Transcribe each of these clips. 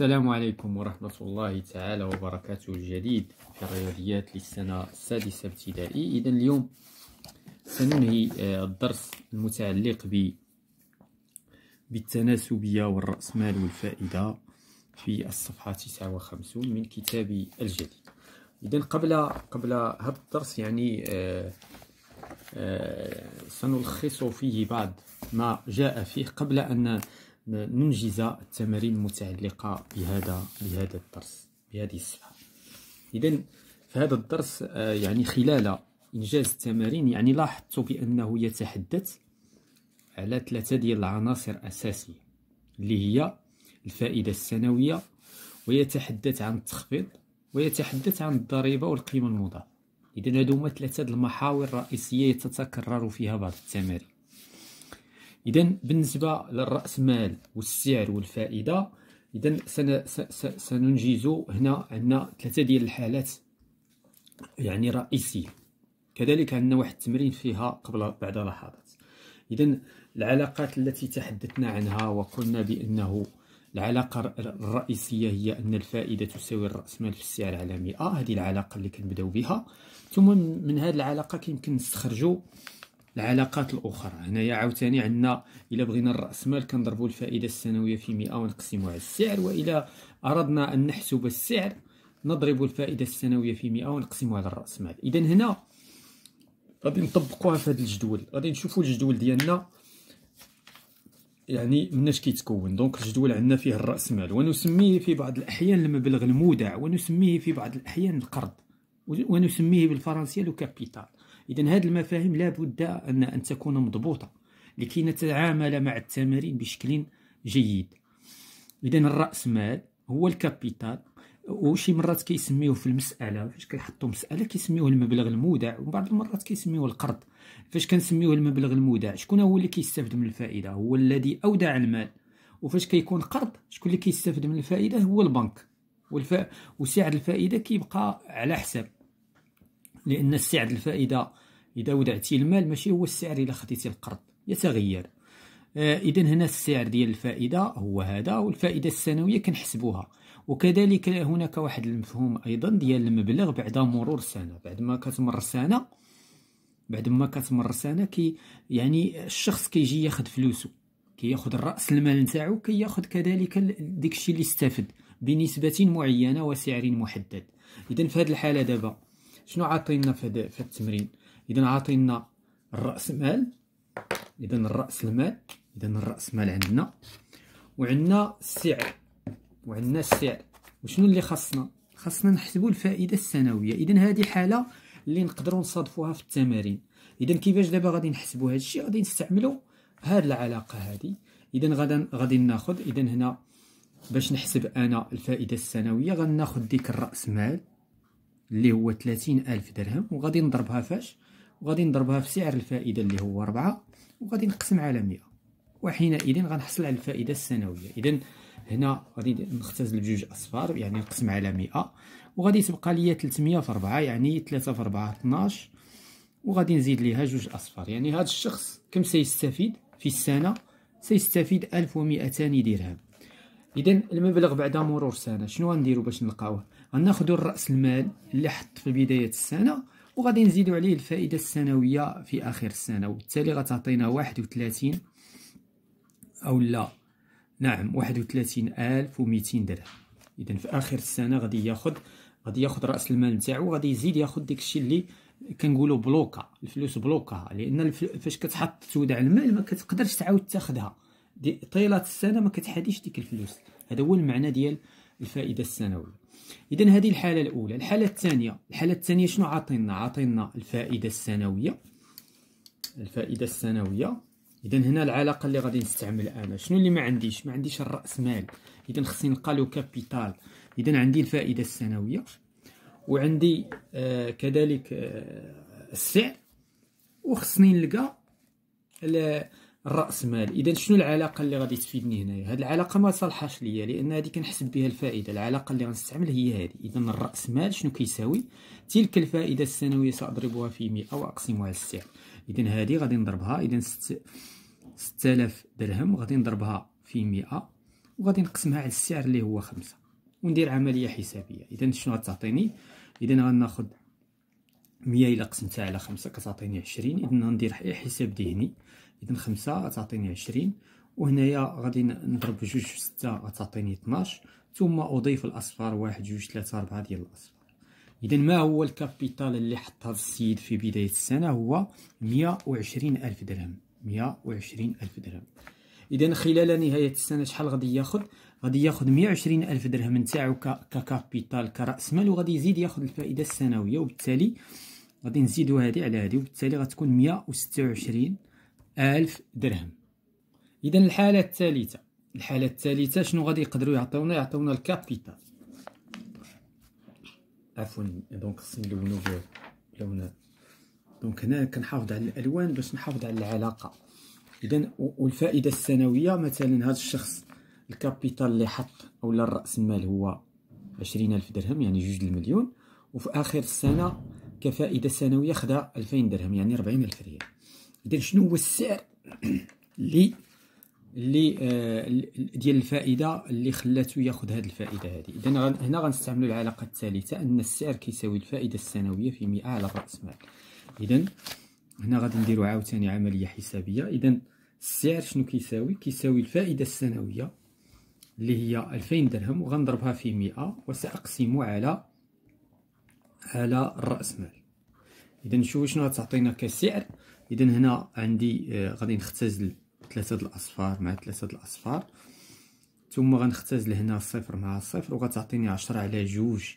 السلام عليكم ورحمة الله تعالى وبركاته الجديد في الرياضيات للسنة السادسة ابتدائي إذا اليوم سننهي آه، الدرس المتعلق ب بالتناسبية والرأسمال والفائدة في الصفحة 59 من كتابي الجديد إذا قبل قبل هذا الدرس يعني آه، آه، سنلخص فيه بعض ما جاء فيه قبل أن ننجز التمارين المتعلقة بهذا بهذا الدرس بهذه الصفحة إذا فهذا الدرس آه، يعني خلال إنجاز التمارين يعني لاحظت بأنه يتحدث على ثلاثة ديال العناصر الاساسيه اللي هي الفائدة السنوية ويتحدث عن التخفيض ويتحدث عن الضريبة والقيمة المضافة إذا هادو هما ثلاثة المحاور الرئيسية يتتكرر فيها بعض التمارين اذا بالنسبه للراس-مال والسعر والفائده اذا سن سننجز هنا عندنا ثلاثه ديال الحالات يعني رئيسيه كذلك عندنا واحد التمرين فيها قبل بعد لحظات اذا العلاقات التي تحدثنا عنها وقلنا بانه العلاقة الرئيسية هي أن الفائدة تساوي الرأس مال في السعر على 100 هذه العلاقة اللي كنبداو بها ثم من هذه العلاقة كيمكن نستخرجوا العلاقات الاخرى هنايا عاوتاني عندنا الا بغينا راس مال كنضربوا الفائده السنويه في 100 ونقسموها على السعر والا اردنا ان نحسب السعر نضرب الفائده السنويه في 100 ونقسموها علي راس الراس-مال اذا هنا غادي نطبقوها في هذا الجدول غادي نشوفوا الجدول ديالنا يعني مناش كيتكون دونك الجدول عندنا فيه الراس-مال ونسميه في بعض الاحيان المبلغ المودع ونسميه في بعض الاحيان القرض ونسميه بالفرنسيه لو كابيتال اذا هذه المفاهيم لابد ان ان تكون مضبوطه لكي نتعامل مع التمارين بشكل جيد اذا مال هو الكابيتال وشي مرات كيسميوه في المساله فاش كيحطوا مساله كيسميوه المبلغ المودع وبعض المرات كيسميوه القرض فاش كنسميوه المبلغ المودع شكون هو اللي كيستافد من الفائده هو الذي اودع المال وفاش كيكون قرض شكون اللي كيستافد من الفائده هو البنك والف... وسعر الفائده كيبقى على حساب لان سعر الفائده اذا ودعتي المال ماشي هو السعر الا خديتي القرض يتغير آه اذا هنا السعر ديال الفائده هو هذا والفائده السنويه كنحسبوها وكذلك هناك واحد المفهوم ايضا ديال المبلغ بعد مرور سنه بعد ما كتمر سنه بعد ما كتمر سنه كي يعني الشخص كيجي ياخذ فلوسه كياخذ راس المال نتاعو كياخذ كذلك داكشي اللي استفد بنسبه معينه وسعر محدد اذا في هذه الحاله دابا شنو عاطينا في هذا التمرين اذا عطينا الراس مال اذا الراس المال اذا الراس مال عندنا وعندنا السعر وعندنا السعر وشنو اللي خاصنا خاصنا نحسبوا الفائده السنويه اذا هذه حاله اللي نقدروا نصادفوها في التمارين اذا كيفاش دابا غادي نحسبوا هذا الشيء غادي نستعملوا هذه العلاقه هذه اذا غدا غادي ناخذ اذا هنا باش نحسب انا الفائده السنويه غناخذ ديك الراس مال اللي هو 30000 درهم وغادي نضربها فاش وغادي نضربها في سعر الفائدة اللي هو ربعة وغادي نقسم على مئة وحينئذ غنحصل على الفائدة السنوية إذا هنا غادي نختزل بجوج أصفار يعني نقسم على مئة وغادي تبقى ليا تلتمية في ربعة يعني تلاتة في ربعة 12 وغادي نزيد ليها جوج أصفار يعني هذا الشخص كم سيستفيد في السنة سيستفيد ألف ومئتان درهم اذا المبلغ بعد مرور سنه شنو غنديرو باش نلقاوه غناخدو الراس المال اللي حط في بدايه السنه وغادي نزيدو عليه الفائده السنويه في اخر السنه وبالتالي غتعطينا 31 او لا نعم 31200 درهم اذا في اخر السنه غادي ياخذ غادي ياخذ راس المال نتاعو غادي يزيد ياخذ داكشي اللي كنقولوا بلوكا الفلوس بلوكا لان فاش كتحط تودع المال ما كتقدرش تعاود تاخذها طيله السنه ما كتحاديش ديك الفلوس هذا هو المعنى ديال الفائده السنويه اذا هذه الحاله الاولى الحاله الثانيه الحاله الثانيه شنو عاطينا عاطينا الفائده السنويه الفائده السنويه اذا هنا العلاقه اللي غادي نستعمل انا شنو اللي ما عنديش ما عنديش الراس مال اذا خصني نلقى لو كابيتال اذا عندي الفائده السنويه وعندي آه كذلك آه السعر وخصني نلقى الراسمال اذا شنو العلاقه اللي غادي تفيدني هنايا هذه العلاقه ما صالحاش ليا لان هذه كنحسب بها الفائده العلاقه اللي غنستعمل هي هذه اذا الراسمال شنو كيساوي تلك الفائده السنويه ساضربها في 100 واقسمها على 60 اذا هذه غادي نضربها اذا 6000 درهم غادي نضربها في 100 وغادي نقسمها على السعر اللي هو 5 وندير عمليه حسابيه اذا شنو غتعطيني اذا غناخذ 100 الى قسمتها على 5 كتعطيني 20 اذا ندير حساب ذهني اذا خمسة غتعطيني عشرين وهنايا غادي نضرب جوج في ستة غتعطيني 12 ثم اضيف الاصفار واحد جوج تلاتة ربعة ديال الاصفار اذا ما هو الكابيتال اللي هاد السيد في بداية السنة هو مية وعشرين الف درهم مية وعشرين الف درهم اذا خلال نهاية السنة شحال غادي ياخد غادي ياخد مية وعشرين الف درهم نتاعو ككابيتال كراس مال وغادي يزيد ياخد الفائده السنويه وبالتالي غادي نزيدو هادي على هادي وبالتالي غتكون مية وعشرين ألف درهم إذا الحالة الثالثة الحالة الثالثة شنو غادي يقدروا يعطيونا يعطيونا الكابيتال عفوا دونك خصني نلونو بلون دونك هنا كنحافظ على الألوان باش نحافظ على العلاقة إذا والفائدة السنوية مثلا هذا الشخص الكابيتال اللي حط أولا الرأس المال هو عشرين ألف درهم يعني جوج المليون وفي آخر السنة كفائدة سنوية خدا ألفين درهم يعني ربعين ألف ريال اذا شنو هو السعر اللي اللي آه، ديال الفائده اللي خلاته ياخذ هذه الفائده هذه اذا هنا غنستعملوا العلاقه الثالثه ان السعر كيساوي الفائده السنويه في 100 على راس مال اذا هنا غادي نديروا عاوتاني عمليه حسابيه اذا السعر شنو كيساوي كيساوي الفائده السنويه اللي هي 2000 درهم وغنضربها في 100 وساقسم على على الراس مال اذا نشوف شنو غتعطينا كسعر اذا هنا عندي آه، غادي نختزل ثلاثه د الاصفار مع ثلاثه د الاصفار ثم غنختزل هنا صفر مع صفر وغتعطيني عشرة على جوج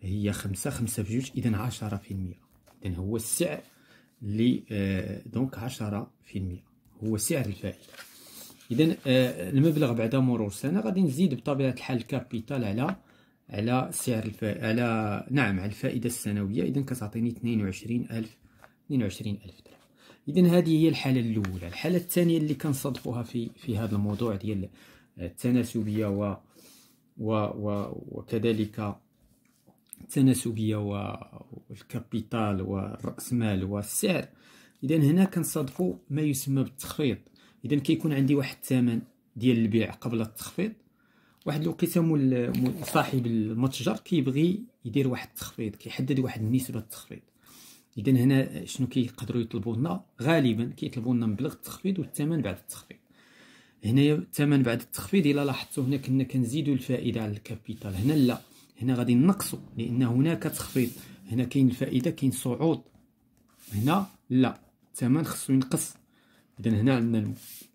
هي خمسة خمسة في جوج اذا عشرة في المية اذا هو السعر لي آه، دونك عشرة في المية هو سعر الفائدة اذا آه، المبلغ بعد مرور سنة غادي نزيد بطبيعة الحال كابيتال على على سعر الف... على نعم على الفائدة السنوية اذا كتعطيني اثنين وعشرين ألف اثنين وعشرين ألف درهم اذا هذه هي الحاله الاولى الحاله الثانيه اللي كنصادفوها في في هذا الموضوع ديال التناسبيه و, و, و وكذلك التناسبيه والكابيتال والراسمال والسعر اذا هنا كنصادقوا ما يسمى بالتخفيض اذا كيكون عندي واحد الثمن ديال البيع قبل التخفيض واحد الوقيته صاحب المتجر كيبغي يدير واحد التخفيض كيحدد واحد النسبه التخفيض اذا هنا شنو كيقدروا يطلبوا لنا غالبا كيطلبوا لنا مبلغ التخفيض والثمن بعد التخفيض هنا الثمن بعد التخفيض الا لاحظتوا هنا كنا كنزيدوا الفائده على الكابيتال هنا لا هنا غادي نقصوا لان هناك تخفيض هنا كاين الفائده كاين صعود هنا لا الثمن خصو ينقص اذا هنا عندنا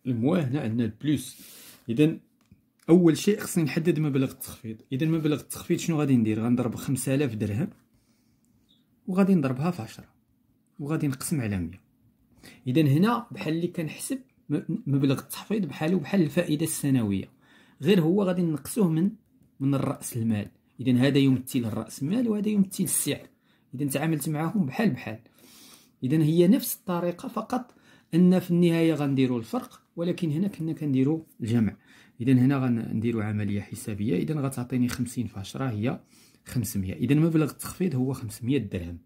الموا هنا عندنا البلوس اذا اول شيء خصني نحدد مبلغ التخفيض اذا مبلغ التخفيض شنو غادي ندير غنضرب 5000 درهم وغادي نضربها في 10 وغادي نقسم على 100 اذا هنا بحال اللي كنحسب مبلغ التحفيظ بحاله بحال الفائده السنويه غير هو غادي نقصوه من من الراس المال اذا هذا يمثل الراس المال وهذا يمثل السعر اذا تعاملت معاهم بحال بحال اذا هي نفس الطريقه فقط ان في النهايه غنديروا الفرق ولكن هنا كنا كنديروا الجمع اذا هنا غنديروا عمليه حسابيه اذا غتعطيني 50 في 10 هي 500 اذا مبلغ التخفيض هو 500 درهم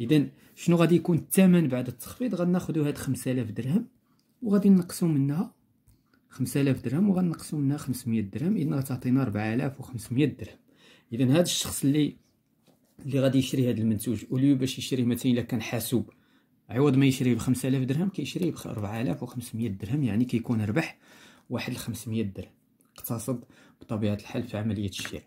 اذا شنو غادي يكون الثمن بعد التخفيض غناخذوا هاد 5000 درهم وغادي نقصوا منها 5000 درهم وغنقصوا منها 500 درهم اذا غتعطينا 4500 درهم اذا هذا الشخص اللي اللي غادي يشري هذا المنتوج اوليو باش يشري مثلا الا كان حاسوب عوض ما يشري ب 5000 درهم كيشري ب 4500 درهم يعني كيكون ربح واحد 500 درهم اقتصد بطبيعه الحال في عمليه الشراء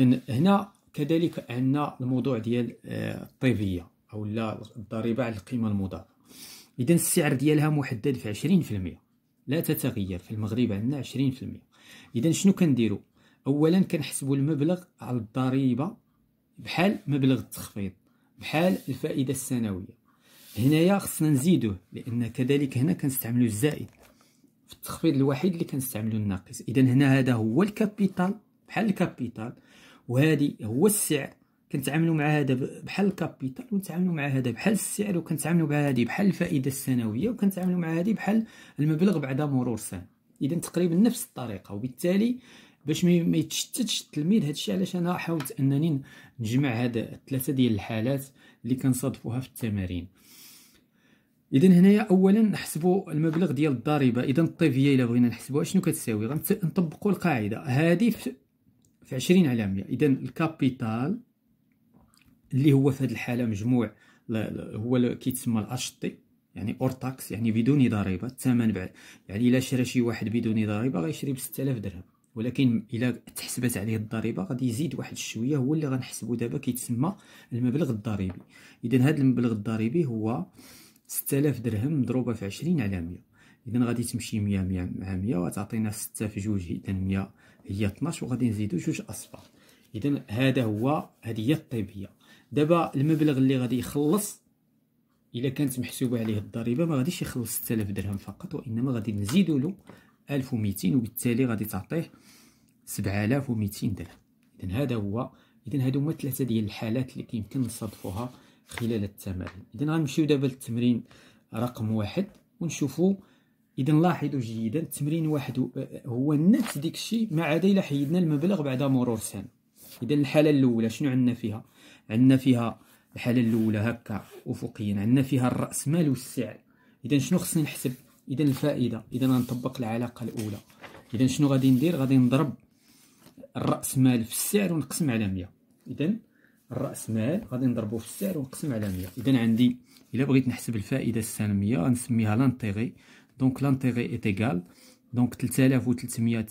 اذا هنا كذلك عندنا الموضوع ديال آه، الطيفيه او لا الضريبه على القيمه المضافه اذا السعر ديالها محدد في 20% لا تتغير في المغرب عندنا 20% اذا شنو كنديروا اولا كنحسبوا المبلغ على الضريبه بحال مبلغ التخفيض بحال الفائده السنويه هنايا خصنا نزيدوه لان كذلك هنا كنستعملوا الزائد في التخفيض الوحيد اللي كنستعملوا الناقص اذا هنا هذا هو الكابيتال بحال الكابيتال وهذه هو السعر كنتعاملوا مع هذا بحال الكابيتال ونتعاملوا مع هذا بحال السعر وكنتعاملوا مع هذه بحال الفائده السنويه وكنتعاملوا مع هذه بحال المبلغ بعد مرور سنه اذا تقريبا نفس الطريقه وبالتالي باش ما يتشتتش التلميذ هادشي علاش انا حاولت انني نجمع هاد الثلاثه ديال الحالات اللي كنصادفوها في التمارين اذا هنايا اولا نحسبوا المبلغ ديال الضريبه اذا الطيفيه الا بغينا نحسبوها شنو كتساوي غنطبقوا القاعده هذه في 20 على 100 اذا الكابيتال اللي هو في هذه الحاله مجموع هو كيتسمى الاشطي تي يعني اور تاكس يعني بدون ضريبه الثمن بعد يعني الا شرى شي واحد بدون ضريبه غيشري ب 6000 درهم ولكن الا تحسبت عليه الضريبه غادي يزيد واحد الشويه هو اللي غنحسبو دابا كيتسمى المبلغ الضريبي اذا هذا المبلغ الضريبي هو 6000 درهم مضروبه في 20 على 100 اذا غادي تمشي 100 100 مع 100 وتعطينا 6 في جوج اذا 100 هي 12 وغادي نزيدو جوج اصفار اذا هذا هو هذه هي الطبيه دابا المبلغ اللي غادي يخلص الا كانت محسوبه عليه الضريبه ما غاديش يخلص 6000 درهم فقط وانما غادي نزيدو له 1200 وبالتالي غادي تعطيه 7200 درهم اذا هذا هو اذا هادو هما ثلاثه ديال الحالات اللي كيمكن نصادفوها خلال التمارين اذا غنمشيو دابا للتمرين رقم واحد ونشوفوا اذا لاحظوا جيدا التمرين واحد آه، هو نفس ديك الشيء ما عدا الا حيدنا المبلغ بعد مرور سنه اذا الحاله الاولى شنو عندنا فيها عندنا فيها الحاله الاولى هكا افقيا عندنا فيها الراس مال والسعر اذا شنو خصني نحسب اذا الفائده اذا غنطبق العلاقه الاولى اذا شنو غادي ندير غادي نضرب الراس مال في السعر ونقسم على 100 اذا الراس مال غادي نضربو في السعر ونقسم على 100 اذا عندي الا بغيت نحسب الفائده السنويه غنسميها لانتيغي دونك لانتيغي ايت ايكال دونك 3300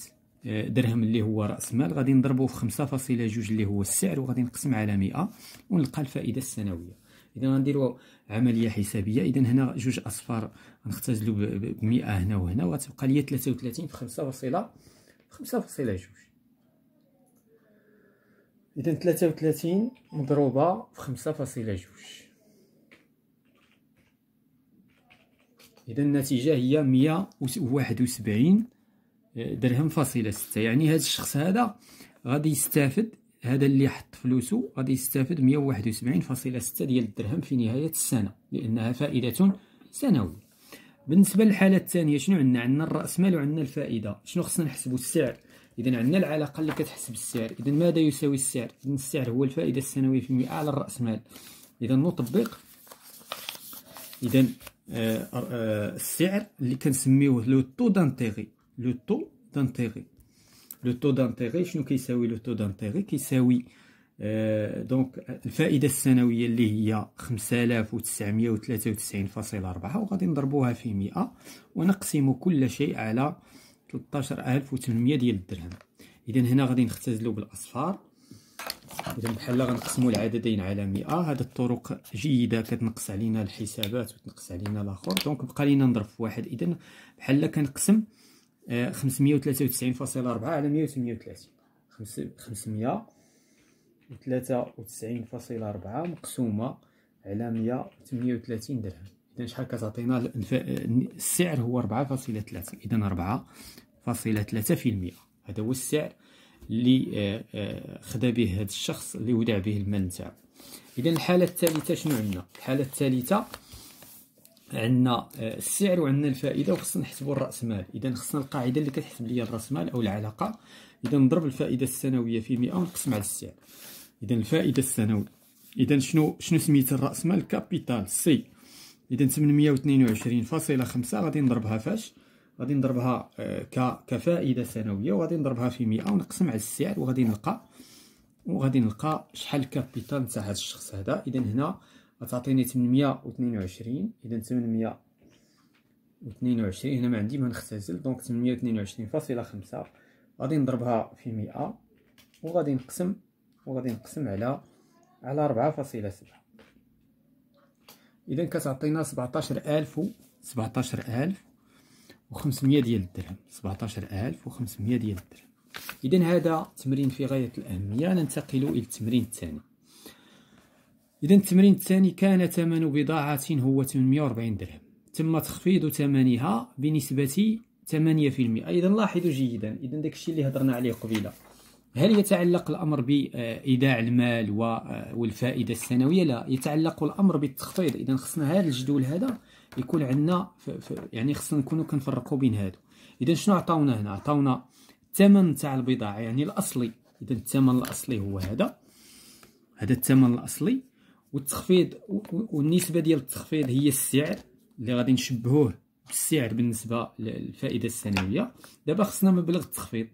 درهم اللي هو راس مال غادي نضربو في 5.2 اللي هو السعر وغادي نقسم على 100 ونلقى الفائده السنويه اذا غنديروا عمليه حسابيه اذا هنا جوج اصفار غنختزلوا ب 100 هنا وهنا وغتبقى لي 33 في خمسة فاصله خمسة فاصله جوج اذا 33 مضروبه في خمسة فاصله جوج إذا النتيجة هي مية وواحد وسبعين درهم فاصلة ستة يعني هذا الشخص هذا غادي يستافد هذا اللي حط فلوسه غادي يستافد مية وواحد وسبعين فاصلة ستة ديال الدرهم في نهاية السنة لأنها فائدة سنوية بالنسبة للحالة الثانية شنو عندنا عندنا الرأسمال وعندنا الفائدة شنو خصنا نحسبو السعر إذا عندنا العلاقة اللي كتحسب السعر إذا ماذا يساوي السعر إذا السعر هو الفائدة السنوية في مئة على الرأسمال إذا نطبق إذا آه، آه، السعر اللي كنسميوه لو طو دانتيغي لو طو دانتيغي لو طو دانتيغي شنو كيساوي لو طو دانتيغي كيساوي آه، دونك الفائده السنويه اللي هي 5993.4 وغادي نضربوها في 100 ونقسم كل شيء على 13800 ديال الدرهم اذا هنا غادي نختزلوا بالاصفار اذا بحال غنقسموا العددين على 100 هاد الطرق جيده كتنقص علينا الحسابات وتنقص علينا الاخر دونك بقى لينا نضرب في واحد اذا بحال كنقسم 593.4 آه، على 138 593.4 مقسومه على 138 درهم اذا شحال كتعطينا السعر هو 4.3 اذا 4.3% هذا هو السعر اللي آه، آه، خدا به هذا الشخص اللي ودع به المال نتاعو اذا الحاله الثالثه شنو عندنا الحاله الثالثه عندنا آه، السعر وعندنا الفائده وخصنا نحسبوا الراس مال اذا خصنا القاعده اللي كتحسب لي الراس مال او العلاقه اذا نضرب الفائده السنويه في 100 ونقسم على السعر اذا الفائده السنويه اذا شنو شنو سميت الراس مال كابيتال سي اذا 822.5 غادي نضربها فاش غادي نضربها آه، كفائده سنويه وغادي نضربها في 100 ونقسم على السعر وغادي نلقى وغادي نلقى شحال الكابيتال تاع هذا الشخص هذا اذا هنا غتعطيني 822 اذا 822 هنا ما عندي ما نختزل دونك 822.5 غادي نضربها في 100 وغادي نقسم وغادي نقسم على على 4.7 اذا كتعطينا 17000 و 17000 وخمسمية ديال الدرهم سبعتاشر ألف وخمسمية ديال الدرهم إذا هذا تمرين في غاية الأهمية ننتقل إلى التمرين الثاني إذا التمرين الثاني كان ثمن بضاعة هو 840 درهم تم تخفيض ثمنها بنسبة 8% إذا لاحظوا جيدا إذا داكشي اللي هضرنا عليه قبيله هل يتعلق الأمر بإيداع المال والفائدة السنوية؟ لا يتعلق الأمر بالتخفيض إذا خصنا هذا الجدول هذا يكون عندنا يعني خصنا نكونوا كنفرقوا بين هادو اذا شنو عطاونا هنا عطاونا الثمن تاع البضاعه يعني الاصلي اذا الثمن الاصلي هو هذا هذا الثمن الاصلي والتخفيض والنسبه ديال التخفيض هي السعر اللي غادي نشبهوه بالسعر بالنسبه للفائده السنويه دابا خصنا مبلغ التخفيض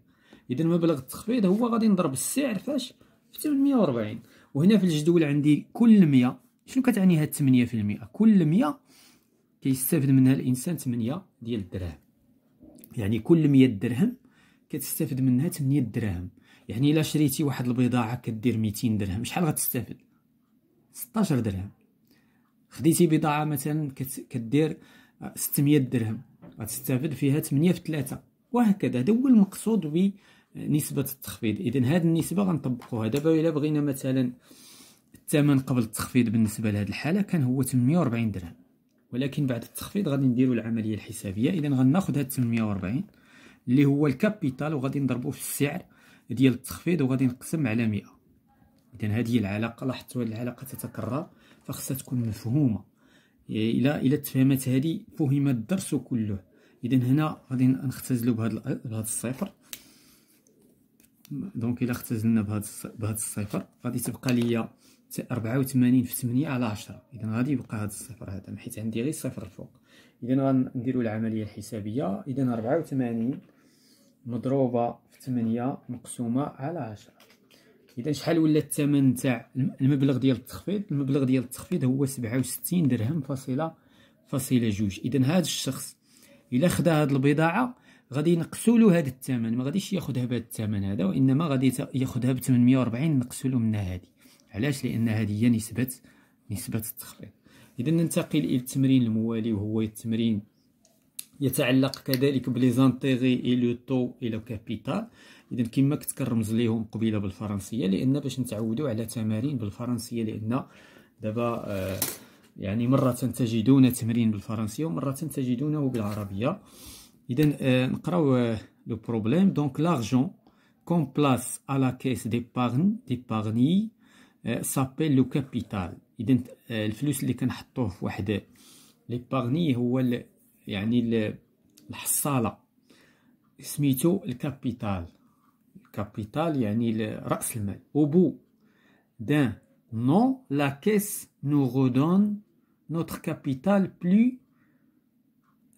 اذا مبلغ التخفيض هو غادي نضرب السعر فاش في 840 وهنا في الجدول عندي كل 100 شنو كتعني هاد 8% كل 100 كيستافد منها الانسان 8 ديال الدراهم يعني كل 100 درهم كتستافد منها 8 دراهم يعني الا شريتي واحد البضاعه كدير 200 درهم شحال غتستافد 16 درهم خديتي بضاعه مثلا كدير 600 درهم غتستافد فيها 8 في 3 وهكذا هذا هو المقصود بنسبه التخفيض اذا هذه النسبه غنطبقوها دابا الا بغينا مثلا الثمن قبل التخفيض بالنسبه لهذه الحاله كان هو 840 درهم ولكن بعد التخفيض غادي نديرو العمليه الحسابيه اذا غناخذ هاد 840 اللي هو الكابيتال وغادي نضربوه في السعر ديال التخفيض وغادي نقسم على 100 اذا هذه هي العلاقه لاحظتوا العلاقه تتكرر فخصها تكون مفهومه الى الى تفهمت هذه فهم الدرس كله اذا هنا غادي نختزلو بهذا الصفر دونك الا اختزلنا بهاد بهاد الصفر غادي تبقى ليا 84 في 8 على 10 اذا غادي يبقى هاد الصفر هذا حيت عندي غير صفر الفوق اذا غنديروا العمليه الحسابيه اذا 84 مضروبه في 8 مقسومه على 10 اذا شحال ولا الثمن تاع المبلغ ديال التخفيض المبلغ ديال التخفيض هو 67 درهم فاصله فاصله جوج اذا هذا الشخص الا خدا هذه البضاعه غادي ينقصوا له هذا الثمن ما غاديش ياخذها بهذا الثمن هذا وانما غادي ياخذها ب 840 نقصوا له منها هذه علاش لان هذه هي نسبه نسبه التخفيض اذا ننتقل الى التمرين الموالي وهو التمرين يتعلق كذلك بليزانتيغي اي لو تو اي لو كابيتال اذا كما كنت كنرمز ليهم قبيله بالفرنسيه لان باش نتعودوا على تمارين بالفرنسيه لان دابا آه يعني مره تجدون تمرين بالفرنسيه ومره تجدونه بالعربيه il donne grave le problème donc l'argent qu'on place à la caisse d'épargne euh, s'appelle le capital il euh, le filouc qui est qui est un poteau une épargnée est le capital capital est le rassemble au bout d'un an la caisse nous redonne notre capital plus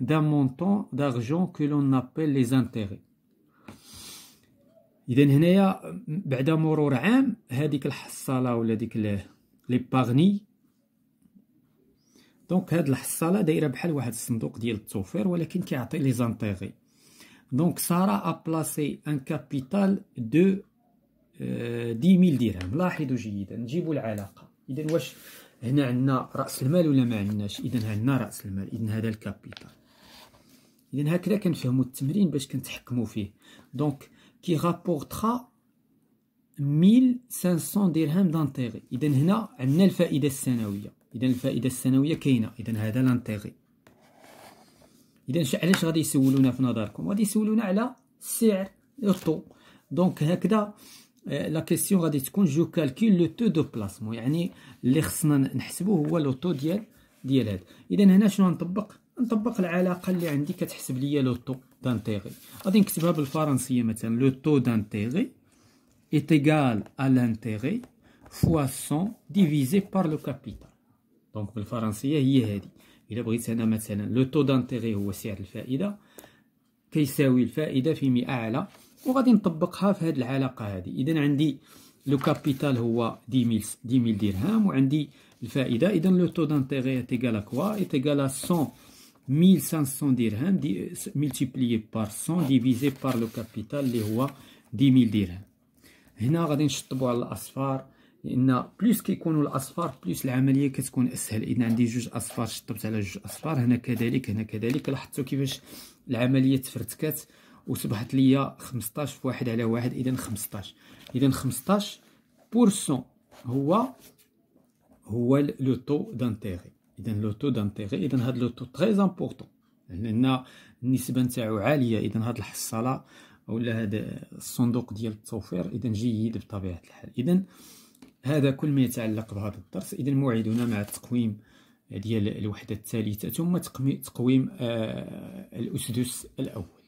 d'un montant d'argent que l'on appelle les intérêts اذا هنايا بعد مرور عام هذيك الحصاله ولا ديك لي باغني دونك هاد الحصاله دايره بحال واحد الصندوق ديال التوفير ولكن كيعطي لي زانتيغي دونك ساره ابلاسي ان كابيتال دو دي ميل درهم لاحظوا جيدا نجيبوا العلاقه اذا واش هنا عندنا راس المال ولا ما عندناش اذا عندنا راس المال اذا هذا الكابيتال اذا هكذا كنفهموا التمرين باش كنتحكموا فيه دونك كي رابورترا 1500 درهم دانتيغي اذا هنا عندنا الفائده السنويه اذا الفائده السنويه كاينه اذا هذا لانتيغي اذا علاش غادي يسولونا في نظركم غادي يسولونا على السعر الطو دونك هكذا لا آه، كيسيون غادي تكون جو كالكول لو تو دو بلاسمون يعني اللي خصنا نحسبوه هو لو تو ديال ديال هذا اذا هنا شنو نطبق نطبق العلاقه اللي عندي كتحسب ليا لو طو دانتيغي غادي نكتبها بالفرنسيه مثلا لو طو دانتيغي est égal ا لانتيغي فوا 100 ديفيزي بار لو كابيتال دونك بالفرنسيه هي هذه الا بغيت انا مثلا لو طو دانتيغي هو سعر الفائده كيساوي الفائده في 100 على وغادي نطبقها في هذه العلاقه هذه اذا عندي لو كابيتال هو 10000 10000 درهم وعندي الفائده اذا لو طو دانتيغي est égal à quoi est égal à 100 1500 dirhams multiplié par بار 100 ديفيزي بار لو كابيتال اللي هو 10000 dirhams هنا غادي نشطبوا على الاصفار لان بلوس كيكونوا الاصفار بلوس العمليه كتكون اسهل اذا عندي جوج اصفار شطبت على جوج اصفار هنا كذلك هنا كذلك لاحظتوا كيفاش العمليه تفرتكات وصبحت ليا 15 في واحد على واحد اذا 15 اذا 15 بورسون هو هو لو طو دانتيغي اذا لو تو دانتيغي اذا هاد لو تو تري امبورطون لان النسبه نتاعو عاليه اذا هاد الحصاله ولا هذا الصندوق ديال التوفير اذا جيد بطبيعه الحال اذا هذا كل ما يتعلق بهذا الدرس اذا موعدنا مع التقويم ديال الوحده الثالثه ثم تقويم آه، الاسدس الاول